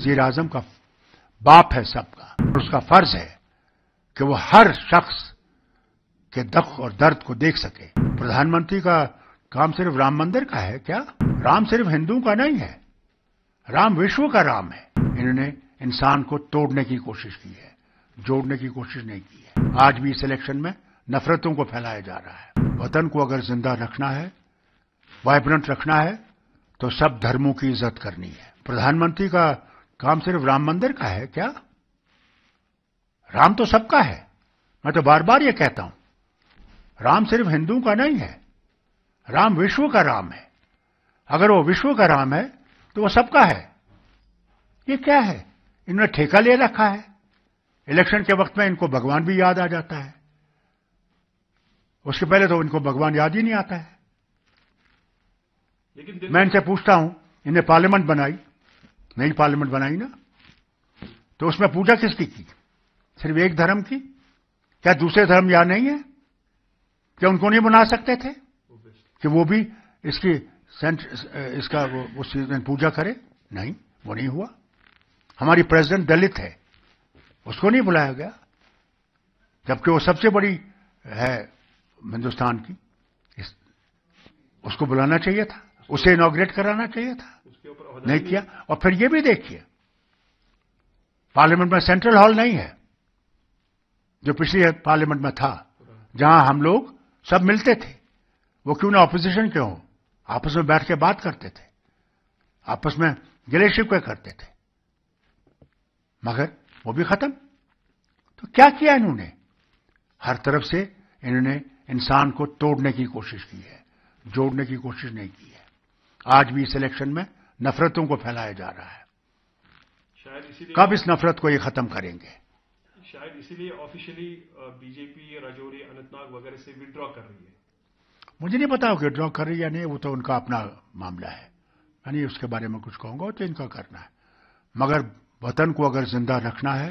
वजीर आजम का बाप है सबका और उसका फर्ज है कि वो हर शख्स के दख और दर्द को देख सके प्रधानमंत्री का काम सिर्फ राम मंदिर का है क्या राम सिर्फ हिंदुओं का नहीं है राम विश्व का राम है इन्होंने इंसान को तोड़ने की कोशिश की है जोड़ने की कोशिश नहीं की है आज भी इस इलेक्शन में नफरतों को फैलाया जा रहा है वतन को अगर जिंदा रखना है वाइब्रेंट रखना है तो सब धर्मों की इज्जत करनी है प्रधानमंत्री का काम सिर्फ राम मंदिर का है क्या राम तो सबका है मैं तो बार बार ये कहता हूं राम सिर्फ हिंदुओं का नहीं है राम विश्व का राम है अगर वो विश्व का राम है तो वो सबका है ये क्या है इन्होंने ठेका ले रखा है इलेक्शन के वक्त में इनको भगवान भी याद आ जाता है उसके पहले तो इनको भगवान याद ही नहीं आता है लेकिन मैं इनसे पूछता हूं इन्हें पार्लियामेंट बनाई नई पार्लियामेंट बनाई ना तो उसमें पूजा किसकी की सिर्फ एक धर्म की क्या दूसरे धर्म या नहीं है क्या उनको नहीं बना सकते थे कि वो भी इसकी सेंट, इसका वो, उस पूजा करे नहीं वो नहीं हुआ हमारी प्रेसिडेंट दलित है उसको नहीं बुलाया गया जबकि वो सबसे बड़ी है हिंदुस्तान की इस, उसको बुलाना चाहिए था उसे इनोग्रेट कराना चाहिए था नहीं किया और फिर ये भी देखिए पार्लियामेंट में सेंट्रल हॉल नहीं है जो पिछली पार्लियामेंट में था जहां हम लोग सब मिलते थे वो क्यों ना ऑपोजिशन क्यों हो आपस में बैठ के बात करते थे आपस में गिले शिकवे करते थे मगर वो भी खत्म तो क्या किया इन्होंने हर तरफ से इन्होंने इंसान को तोड़ने की कोशिश की है जोड़ने की कोशिश नहीं की है आज भी इस इलेक्शन में नफरतों को फैलाया जा रहा है शायद कब इस नफरत को ये खत्म करेंगे शायद इसीलिए ऑफिशियली बीजेपी राजौरी अनंतनाग वगैरह से विड्रॉ कर रही है मुझे नहीं पता कि ड्रॉ कर रही है या नहीं वो तो उनका अपना मामला है मैं नहीं उसके बारे में कुछ कहूंगा तो इनका करना है मगर वतन को अगर जिंदा रखना है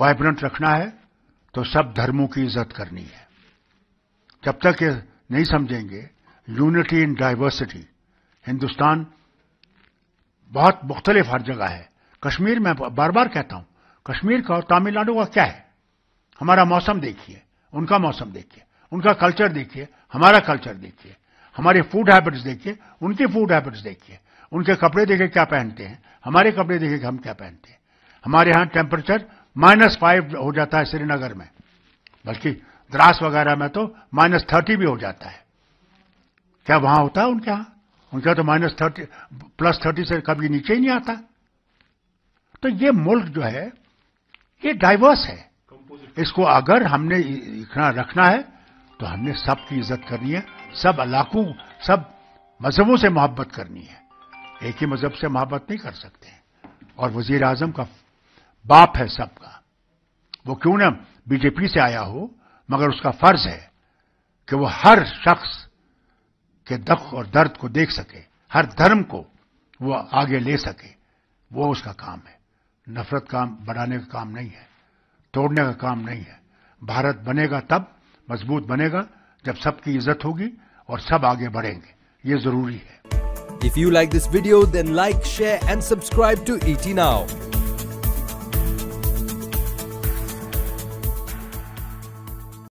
वाइब्रेंट रखना है तो सब धर्मों की इज्जत करनी है जब तक ये नहीं समझेंगे यूनिटी इन डाइवर्सिटी हिंदुस्तान बहुत मुख्तलिफ हर जगह है कश्मीर में बार बार कहता हूं कश्मीर का और तमिलनाडु का क्या है हमारा मौसम देखिए उनका मौसम देखिए उनका कल्चर देखिए हमारा कल्चर देखिए हमारे फूड हैबिट्स देखिए उनके फूड हैबिट्स देखिए उनके कपड़े देखे क्या पहनते हैं हमारे कपड़े देखे हम क्या पहनते हैं हमारे यहां टेम्परेचर माइनस फाइव हो जाता है श्रीनगर में बल्कि द्रास वगैरह में तो माइनस थर्टी भी हो जाता है क्या वहां होता है उनके यहां उनका तो माइनस थर्टी प्लस थर्टी से कभी नीचे ही नहीं आता तो ये मुल्क जो है ये डाइवर्स है इसको अगर हमने इतना रखना है तो हमने सबकी इज्जत करनी है सब इलाकों सब मजहबों से मोहब्बत करनी है एक ही मजहब से मोहब्बत नहीं कर सकते और वजीर आजम का बाप है सबका वो क्यों ना बीजेपी से आया हो मगर उसका फर्ज है कि वो हर शख्स के दुख और दर्द को देख सके हर धर्म को वो आगे ले सके वो उसका काम है नफरत काम बढ़ाने का काम नहीं है तोड़ने का काम नहीं है भारत बनेगा तब मजबूत बनेगा जब सबकी इज्जत होगी और सब आगे बढ़ेंगे ये जरूरी है if you like this video then like share and subscribe to ET now